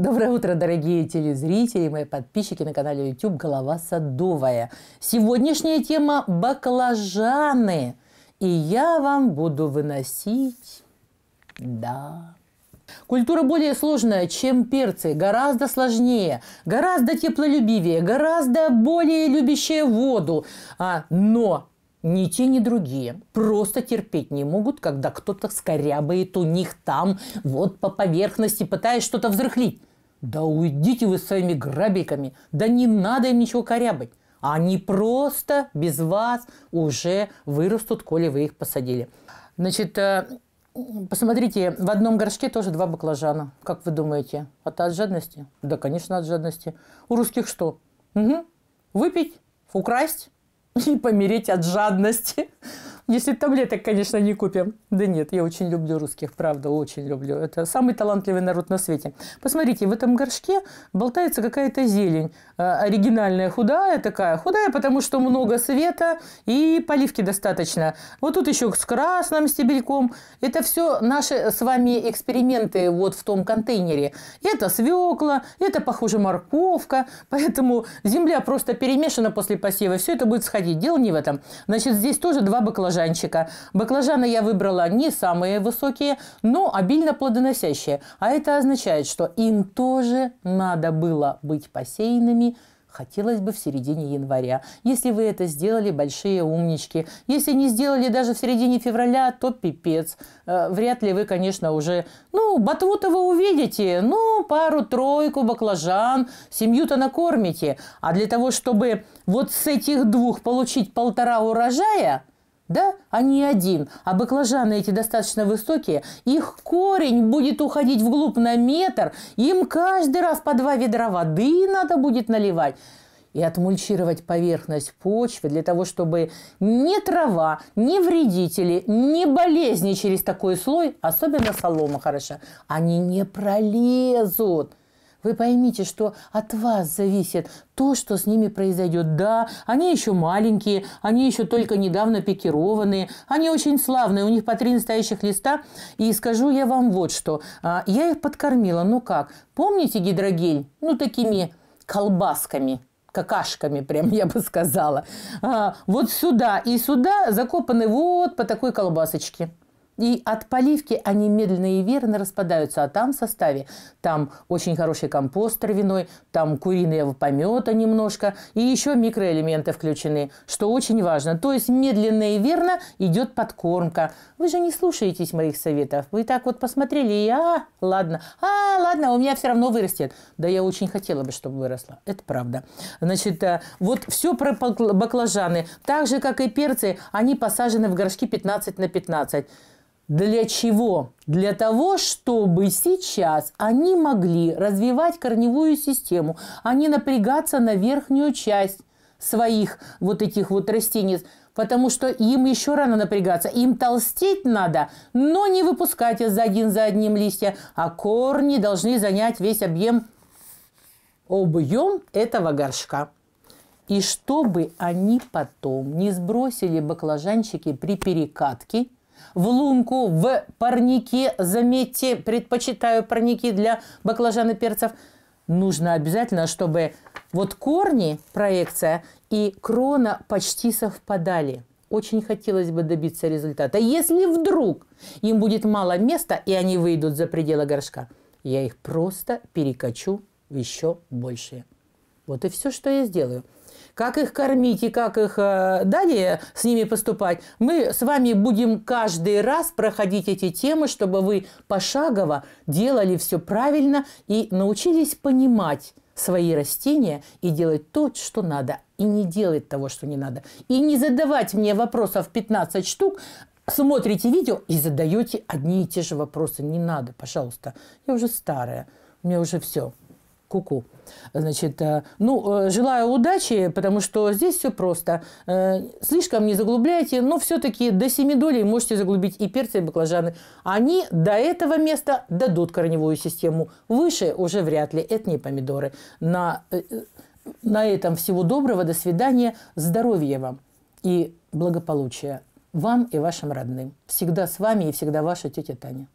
Доброе утро, дорогие телезрители, мои подписчики на канале YouTube «Голова садовая». Сегодняшняя тема – баклажаны. И я вам буду выносить... Да... Культура более сложная, чем перцы, гораздо сложнее, гораздо теплолюбивее, гораздо более любящая воду. А, но ни те, ни другие просто терпеть не могут, когда кто-то скорябает у них там вот по поверхности, пытаясь что-то взрыхлить. Да уйдите вы своими грабиками, да не надо им ничего корябать. Они просто без вас уже вырастут, коли вы их посадили. Значит, э, посмотрите, в одном горшке тоже два баклажана. Как вы думаете, это от жадности? Да, конечно, от жадности. У русских что? Угу. Выпить, украсть и помереть от жадности. Если таблеток, конечно, не купим. Да нет, я очень люблю русских, правда, очень люблю. Это самый талантливый народ на свете. Посмотрите, в этом горшке болтается какая-то зелень. А, оригинальная, худая такая. Худая, потому что много света и поливки достаточно. Вот тут еще с красным стебельком. Это все наши с вами эксперименты вот в том контейнере. Это свекла, это, похоже, морковка. Поэтому земля просто перемешана после посева. Все это будет сходить. Дело не в этом. Значит, здесь тоже два баклажана баклажанчика. Баклажаны я выбрала не самые высокие, но обильно плодоносящие. А это означает, что им тоже надо было быть посеянными хотелось бы в середине января. Если вы это сделали, большие умнички. Если не сделали даже в середине февраля, то пипец. Э, вряд ли вы, конечно, уже... Ну, ботву-то вы увидите, ну, пару-тройку баклажан, семью-то накормите. А для того, чтобы вот с этих двух получить полтора урожая, да, а не один. А баклажаны эти достаточно высокие. Их корень будет уходить вглубь на метр. Им каждый раз по два ведра воды надо будет наливать и отмульчировать поверхность почвы для того, чтобы ни трава, ни вредители, ни болезни через такой слой, особенно солома хороша, они не пролезут. Вы поймите, что от вас зависит то, что с ними произойдет. Да, они еще маленькие, они еще только недавно пикированные, они очень славные, у них по три настоящих листа. И скажу я вам вот что. А, я их подкормила, ну как, помните гидрогель? Ну, такими колбасками какашками, прям я бы сказала. А, вот сюда и сюда закопаны вот по такой колбасочке. И от поливки они медленно и верно распадаются, а там в составе там очень хороший компост травяной, там куриного помета немножко, и еще микроэлементы включены, что очень важно. То есть медленно и верно идет подкормка. Вы же не слушаетесь моих советов. Вы так вот посмотрели и а, ладно, а, ладно, у меня все равно вырастет. Да я очень хотела бы, чтобы выросла, Это правда. Значит, э, вот все про баклажаны. Так же, как и перцы, они посажены в горшки 15 на 15. Для чего? Для того, чтобы сейчас они могли развивать корневую систему, а не напрягаться на верхнюю часть своих вот этих вот растений, потому что им еще рано напрягаться, им толстеть надо, но не выпускать за один за одним листья, а корни должны занять весь объем, объем этого горшка. И чтобы они потом не сбросили баклажанчики при перекатке – в лунку, в парники. Заметьте, предпочитаю парники для баклажан и перцев. Нужно обязательно, чтобы вот корни, проекция и крона почти совпадали. Очень хотелось бы добиться результата. Если вдруг им будет мало места, и они выйдут за пределы горшка, я их просто перекачу в еще большее. Вот и все, что я сделаю как их кормить и как их э, далее с ними поступать, мы с вами будем каждый раз проходить эти темы, чтобы вы пошагово делали все правильно и научились понимать свои растения и делать то, что надо, и не делать того, что не надо. И не задавать мне вопросов 15 штук, смотрите видео и задаете одни и те же вопросы. Не надо, пожалуйста. Я уже старая, у меня уже все куку. -ку. Значит, э, ну, э, желаю удачи, потому что здесь все просто. Э, слишком не заглубляйте, но все-таки до 7 долей можете заглубить и перцы, и баклажаны. Они до этого места дадут корневую систему. Выше уже вряд ли. Это не помидоры. На, на этом всего доброго. До свидания. Здоровья вам и благополучия вам и вашим родным. Всегда с вами и всегда ваша тетя Таня.